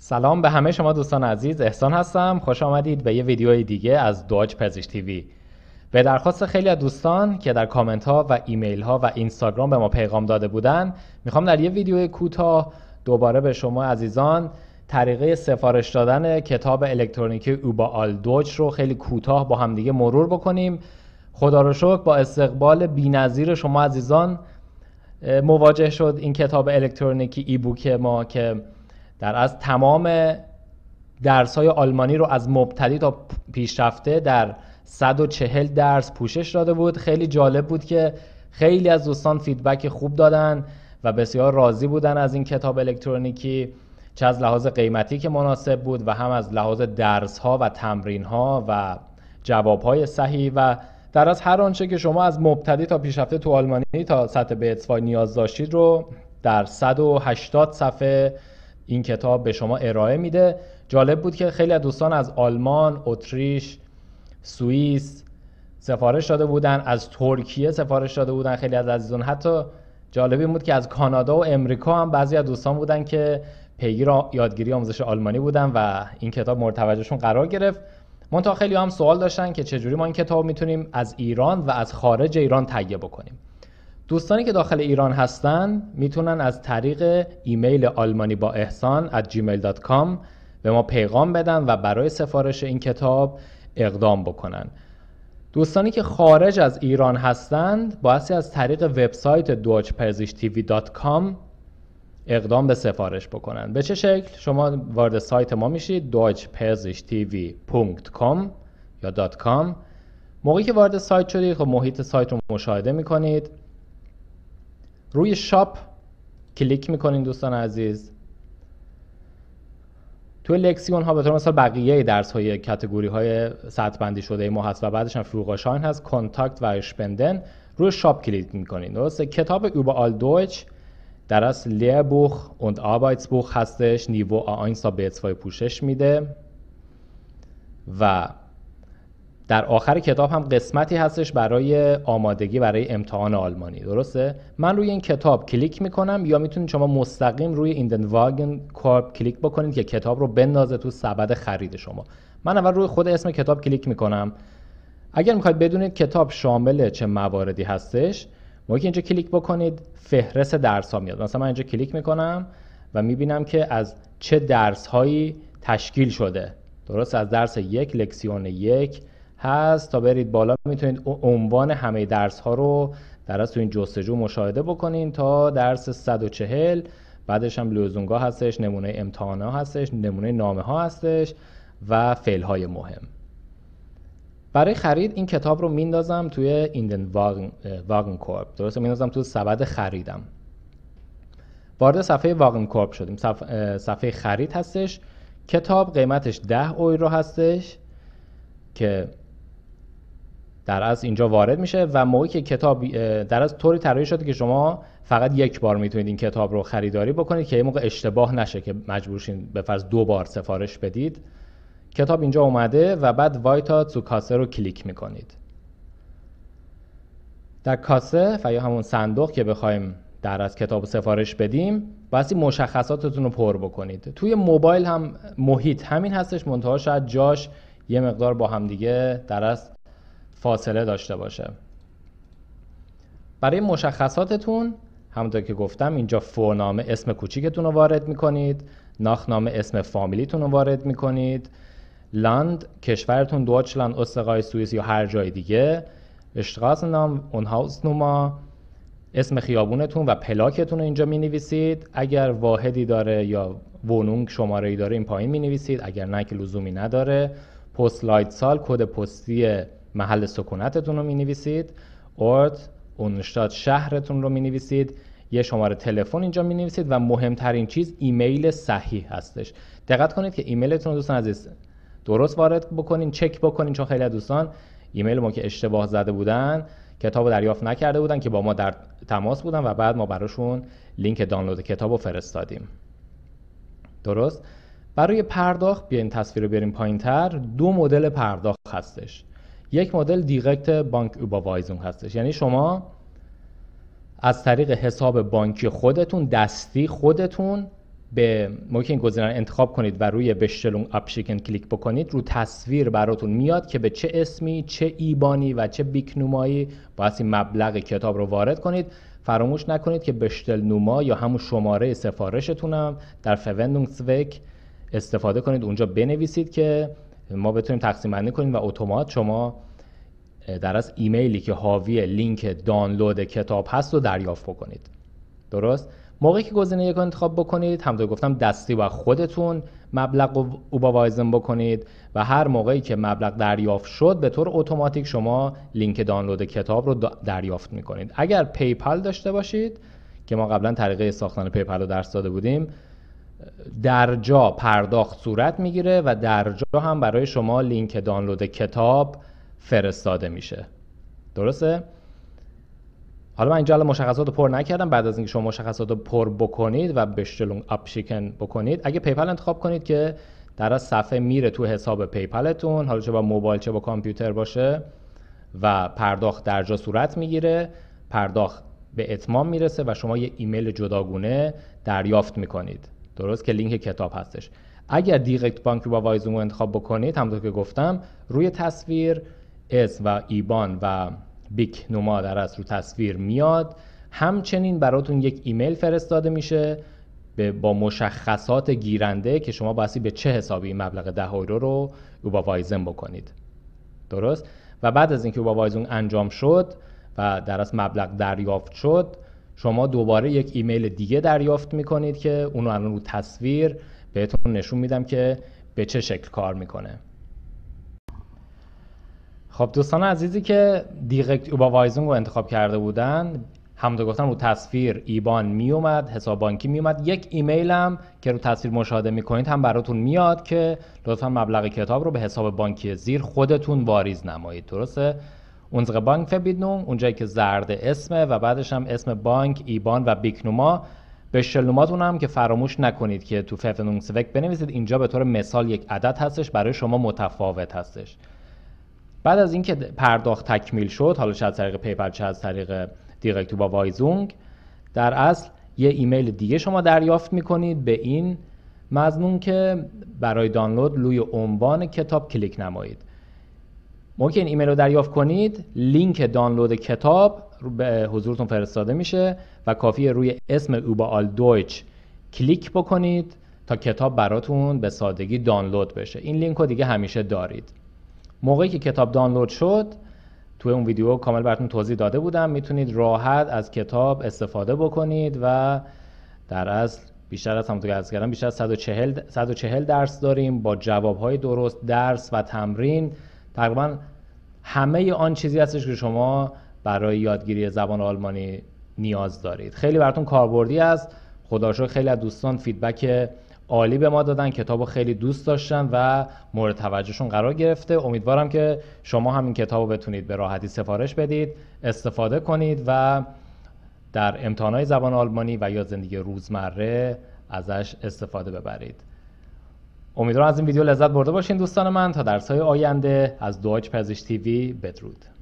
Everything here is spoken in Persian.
سلام به همه شما دوستان عزیز احسان هستم خوش آمدید به یه ویدیو دیگه از دواج پزشک تیوی به درخواست خیلی از دوستان که در کامنت ها و ایمیل ها و اینستاگرام به ما پیغام داده بودن میخوام در یه ویدیو کوتاه دوباره به شما عزیزان طریقه سفارش دادن کتاب الکترونیکی اوبا دوچ رو خیلی کوتاه با همدیگه مرور بکنیم خدا رو شکر با استقبال بینظیر شما عزیزان مواجه شد این کتاب الکترونیکی ای بوک ما که در از تمام درس های آلمانی رو از مبتدی تا پیشرفته در 140 درس پوشش داده بود خیلی جالب بود که خیلی از دوستان فیدبک خوب دادن و بسیار راضی بودن از این کتاب الکترونیکی چه از لحاظ قیمتی که مناسب بود و هم از لحاظ درس ها و تمرین ها و جواب های صحیح و در از هر آنچه که شما از مبتدی تا پیشرفته تو آلمانی تا سطح به نیاز داشتید رو در 180 صفحه این کتاب به شما ارائه میده جالب بود که خیلی از دوستان از آلمان، اتریش، سوئیس سفارش داده بودن از ترکیه سفارش داده بودن خیلی از عزیزان حتی جالبی بود که از کانادا و امریکا هم بعضی از دوستان بودن که پیگیر یادگیری آموزش آلمانی بودن و این کتاب مورد توجهشون قرار گرفت منتها خیلی هم سوال داشتن که چجوری ما این کتاب میتونیم از ایران و از خارج ایران تهیه بکنیم دوستانی که داخل ایران هستن میتونن از طریق ایمیل آلمانی با احسان at gmail.com به ما پیغام بدن و برای سفارش این کتاب اقدام بکنن دوستانی که خارج از ایران هستند باعثی از طریق وبسایت deutschpersischTV.com اقدام به سفارش بکنن به چه شکل شما وارد سایت ما میشید deutschpersischtv.com یا .com موقعی که وارد سایت شدید خب محیط سایت رو مشاهده میکنید روی شاپ کلیک میکنین دوستان عزیز توی لکسیون ها به طور مثال بقیه درس های کتگوری های سطح بندی شده ما هست و بعدش هم فروغ هست کانتاکت و اشپندن روی شاپ کلیک میکنین درسته کتاب اوبا all دویچ در از لیبوخ و آبایتسبوخ هستش نیوو آ سا به پوشش میده و در آخر کتاب هم قسمتی هستش برای آمادگی برای امتحان آلمانی درسته من روی این کتاب کلیک میکنم یا میتونید شما مستقیم روی ایندن واگن کارپ کلیک بکنید که کتاب رو بندازه تو سبد خرید شما من اول روی خود اسم کتاب کلیک میکنم اگر میخواید بدونید کتاب شامل چه مواردی هستش موقعی اینجا کلیک بکنید فهرست درس ها میاد مثلا من اینجا کلیک میکنم و میبینم که از چه درس هایی تشکیل شده درست از درس یک لکسیون یک هست تا برید بالا میتونید عنوان همه درس ها رو در از تو این جستجو مشاهده بکنین تا درس 140 بعدش هم لوزونگا هستش نمونه امتحانه هستش نمونه نامه ها هستش و فعل های مهم برای خرید این کتاب رو میندازم توی ایندن واگن, کورپ درسته میندازم توی سبد خریدم وارد صفحه واگن کورپ شدیم صفحه خرید هستش کتاب قیمتش 10 اویرو هستش که در از اینجا وارد میشه و موقعی که کتاب در از طوری طراحی شده که شما فقط یک بار میتونید این کتاب رو خریداری بکنید که یه موقع اشتباه نشه که مجبورشین به فرض دو بار سفارش بدید کتاب اینجا اومده و بعد وایتا تو کاسه رو کلیک میکنید در کاسه و یا همون صندوق که بخوایم در از کتاب سفارش بدیم بسی مشخصاتتون رو پر بکنید توی موبایل هم محیط همین هستش منتها شاید جاش یه مقدار با همدیگه در از فاصله داشته باشه برای مشخصاتتون همونطور که گفتم اینجا فونامه اسم کوچیکتون رو وارد میکنید ناخنامه اسم فامیلیتون رو وارد میکنید لند کشورتون دوچلند استقای سوئیس یا هر جای دیگه اشتغاز نام اونهاوس نوما اسم خیابونتون و پلاکتون رو اینجا می نویسید اگر واحدی داره یا ونونگ شماره ای داره این پایین می نویسید اگر نه که لزومی نداره پست لایت سال کد پستی محل سکونتتون رو می نویسید ارت اونشتاد شهرتون رو می نویسید یه شماره تلفن اینجا می نویسید و مهمترین چیز ایمیل صحیح هستش دقت کنید که ایمیلتون دوستان عزیز درست وارد بکنین چک بکنین چون خیلی دوستان ایمیل ما که اشتباه زده بودن کتاب رو دریافت نکرده بودن که با ما در تماس بودن و بعد ما براشون لینک دانلود کتاب رو فرستادیم درست برای پرداخت بیاین تصویر رو بریم پایین تر دو مدل پرداخت هستش یک مدل دیرکت بانک اوباوایزون هستش یعنی شما از طریق حساب بانکی خودتون دستی خودتون به ممکن گزینه انتخاب کنید و روی بشتلون اپشیکن کلیک بکنید رو تصویر براتون میاد که به چه اسمی چه ایبانی و چه بیکنومایی باید این مبلغ کتاب رو وارد کنید فراموش نکنید که بشتل نوما یا همون شماره سفارشتونم هم در فوندونگسوک استفاده کنید اونجا بنویسید که ما بتونیم تقسیم بندی کنیم و اتومات شما در از ایمیلی که حاوی لینک دانلود کتاب هست رو دریافت بکنید درست موقعی که گزینه یک انتخاب بکنید همونطور گفتم دستی و خودتون مبلغ رو وایزن بکنید و هر موقعی که مبلغ دریافت شد به طور اتوماتیک شما لینک دانلود کتاب رو دریافت میکنید اگر پیپل داشته باشید که ما قبلا طریقه ساختن پیپل رو درس داده بودیم در جا پرداخت صورت میگیره و در جا هم برای شما لینک دانلود کتاب فرستاده میشه درسته؟ حالا من اینجا الان مشخصات رو پر نکردم بعد از اینکه شما مشخصات رو پر بکنید و بشتلون اپشیکن بکنید اگه پیپل انتخاب کنید که در از صفحه میره تو حساب پیپلتون حالا چه با موبایل چه با کامپیوتر باشه و پرداخت در جا صورت میگیره پرداخت به اتمام میرسه و شما یه ایمیل جداگونه دریافت میکنید درست که لینک کتاب هستش اگر دیرکت بانک رو با وایزوم رو انتخاب بکنید همونطور که گفتم روی تصویر اس و ایبان و بیک نما در از رو تصویر میاد همچنین براتون یک ایمیل فرستاده میشه با مشخصات گیرنده که شما باید به چه حسابی این مبلغ ده یورو رو با وایزن بکنید درست و بعد از اینکه با وایزن انجام شد و در از مبلغ دریافت شد شما دوباره یک ایمیل دیگه دریافت میکنید که اونو الان رو تصویر بهتون نشون میدم که به چه شکل کار میکنه خب دوستان عزیزی که با وایزونگ رو انتخاب کرده بودن هم گفتم رو تصویر ایبان میومد حساب بانکی میومد یک ایمیل هم که رو تصویر مشاهده میکنید هم براتون میاد که لطفا مبلغ کتاب رو به حساب بانکی زیر خودتون واریز نمایید درسته unsere Bankverbindung اونجایی که زرد اسمه و بعدش هم اسم بانک ایبان و بیکنوما به شلوماتون هم که فراموش نکنید که تو ففنونسوک بنویسید اینجا به طور مثال یک عدد هستش برای شما متفاوت هستش بعد از اینکه پرداخت تکمیل شد حالا چه از طریق پیپل چه از طریق دیرکت با وایزونگ در اصل یه ایمیل دیگه شما دریافت میکنید به این مضمون که برای دانلود لوی عنوان کتاب کلیک نمایید موقع این ایمیل رو دریافت کنید لینک دانلود کتاب به حضورتون فرستاده میشه و کافی روی اسم آل دویچ کلیک بکنید تا کتاب براتون به سادگی دانلود بشه این لینک رو دیگه همیشه دارید موقعی که کتاب دانلود شد توی اون ویدیو کامل براتون توضیح داده بودم میتونید راحت از کتاب استفاده بکنید و در اصل بیشتر از همونطور که کردم بیشتر از 140 140 درس داریم با جوابهای درست درس و تمرین تقریبا همه آن چیزی هستش که شما برای یادگیری زبان آلمانی نیاز دارید خیلی براتون کاربردی است خداشو خیلی از دوستان فیدبک عالی به ما دادن کتاب خیلی دوست داشتن و مورد توجهشون قرار گرفته امیدوارم که شما هم این کتاب رو بتونید به راحتی سفارش بدید استفاده کنید و در امتحانهای زبان آلمانی و یا زندگی روزمره ازش استفاده ببرید امیدوارم از این ویدیو لذت برده باشین دوستان من تا درس های آینده از دوچ پزشک تیوی بدرود